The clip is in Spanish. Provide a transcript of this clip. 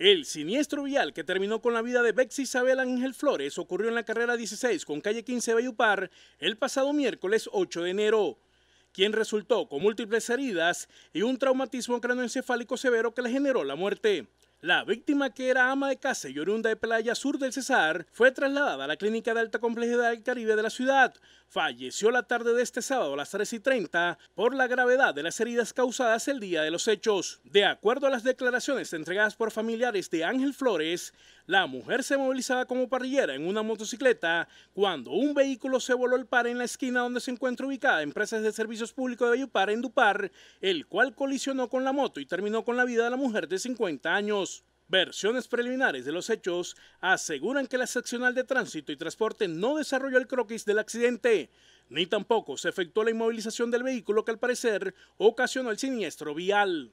El siniestro vial que terminó con la vida de Bex Isabel Ángel Flores ocurrió en la carrera 16 con calle 15 Bayupar el pasado miércoles 8 de enero, quien resultó con múltiples heridas y un traumatismo cranoencefálico severo que le generó la muerte. La víctima, que era ama de casa y oriunda de Playa Sur del Cesar, fue trasladada a la Clínica de Alta Complejidad del Caribe de la ciudad, falleció la tarde de este sábado a las 3 y 30 por la gravedad de las heridas causadas el día de los hechos. De acuerdo a las declaraciones entregadas por familiares de Ángel Flores, la mujer se movilizaba como parrillera en una motocicleta cuando un vehículo se voló al par en la esquina donde se encuentra ubicada Empresas de Servicios Públicos de Bayupar, en Dupar, el cual colisionó con la moto y terminó con la vida de la mujer de 50 años. Versiones preliminares de los hechos aseguran que la seccional de tránsito y transporte no desarrolló el croquis del accidente, ni tampoco se efectuó la inmovilización del vehículo que al parecer ocasionó el siniestro vial.